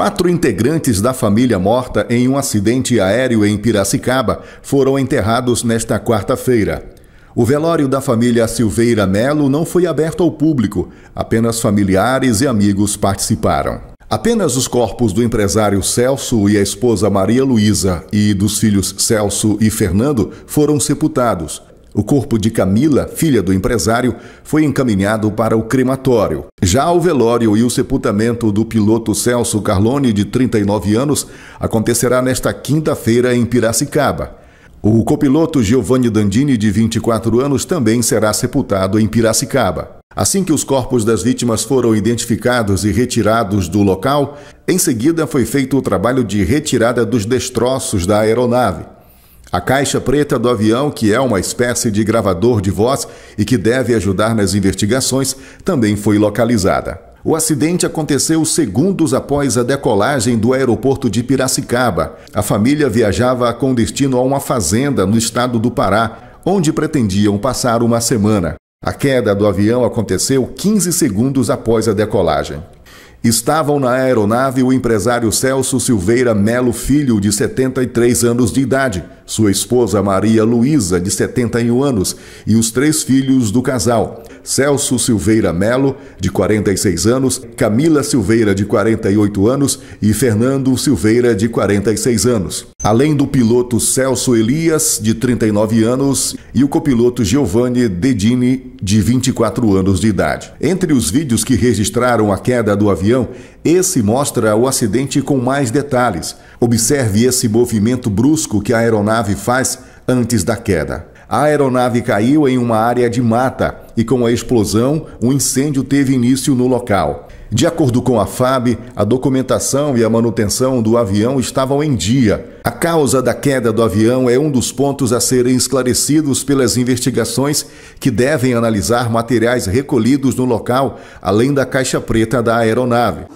Quatro integrantes da família morta em um acidente aéreo em Piracicaba foram enterrados nesta quarta-feira. O velório da família Silveira Melo não foi aberto ao público, apenas familiares e amigos participaram. Apenas os corpos do empresário Celso e a esposa Maria Luísa e dos filhos Celso e Fernando foram sepultados. O corpo de Camila, filha do empresário, foi encaminhado para o crematório. Já o velório e o sepultamento do piloto Celso Carlone, de 39 anos, acontecerá nesta quinta-feira em Piracicaba. O copiloto Giovanni Dandini, de 24 anos, também será sepultado em Piracicaba. Assim que os corpos das vítimas foram identificados e retirados do local, em seguida foi feito o trabalho de retirada dos destroços da aeronave. A caixa preta do avião, que é uma espécie de gravador de voz e que deve ajudar nas investigações, também foi localizada. O acidente aconteceu segundos após a decolagem do aeroporto de Piracicaba. A família viajava com destino a uma fazenda no estado do Pará, onde pretendiam passar uma semana. A queda do avião aconteceu 15 segundos após a decolagem. Estavam na aeronave o empresário Celso Silveira Melo Filho, de 73 anos de idade, sua esposa Maria Luísa, de 71 anos, e os três filhos do casal, Celso Silveira Melo, de 46 anos, Camila Silveira, de 48 anos e Fernando Silveira, de 46 anos. Além do piloto Celso Elias, de 39 anos, e o copiloto Giovanni Dedini, de 24 anos de idade. Entre os vídeos que registraram a queda do avião, esse mostra o acidente com mais detalhes. Observe esse movimento brusco que a aeronave faz antes da queda. A aeronave caiu em uma área de mata e, com a explosão, um incêndio teve início no local. De acordo com a FAB, a documentação e a manutenção do avião estavam em dia. A causa da queda do avião é um dos pontos a serem esclarecidos pelas investigações que devem analisar materiais recolhidos no local, além da caixa preta da aeronave.